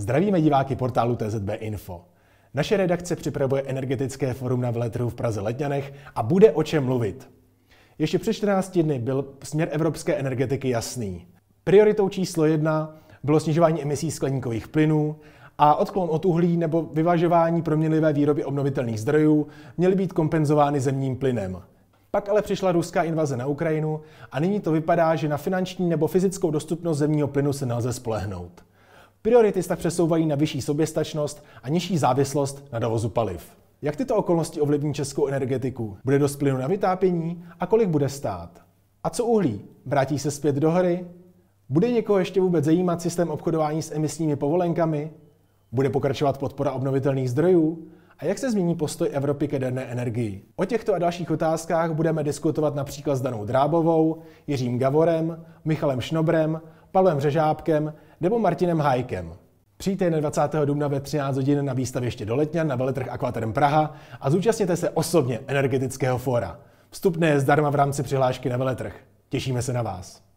Zdravíme diváky portálu TZB Info. Naše redakce připravuje energetické forum na veletrhu v Praze Letňanech a bude o čem mluvit. Ještě před 14 dny byl směr evropské energetiky jasný. Prioritou číslo jedna bylo snižování emisí skleníkových plynů a odklon od uhlí nebo vyvažování proměnlivé výroby obnovitelných zdrojů měly být kompenzovány zemním plynem. Pak ale přišla ruská invaze na Ukrajinu a nyní to vypadá, že na finanční nebo fyzickou dostupnost zemního plynu se nelze spolehnout. Priority se tak přesouvají na vyšší soběstačnost a nižší závislost na dovozu paliv. Jak tyto okolnosti ovlivní českou energetiku? Bude dost plynu na vytápění a kolik bude stát? A co uhlí? Vrátí se zpět do hry? Bude někoho ještě vůbec zajímat systém obchodování s emisními povolenkami? Bude pokračovat podpora obnovitelných zdrojů? A jak se změní postoj Evropy k denné energii? O těchto a dalších otázkách budeme diskutovat například s Danou Drábovou, Jiřím Gavorem, Michalem Šnobrem Pavlem Řežábkem nebo Martinem Hajkem. Přijďte na 20. dubna ve 13 hodin na výstavě do Letňan na veletrh Aquaterm Praha a zúčastněte se osobně energetického fóra. Vstupné je zdarma v rámci přihlášky na veletrh. Těšíme se na vás.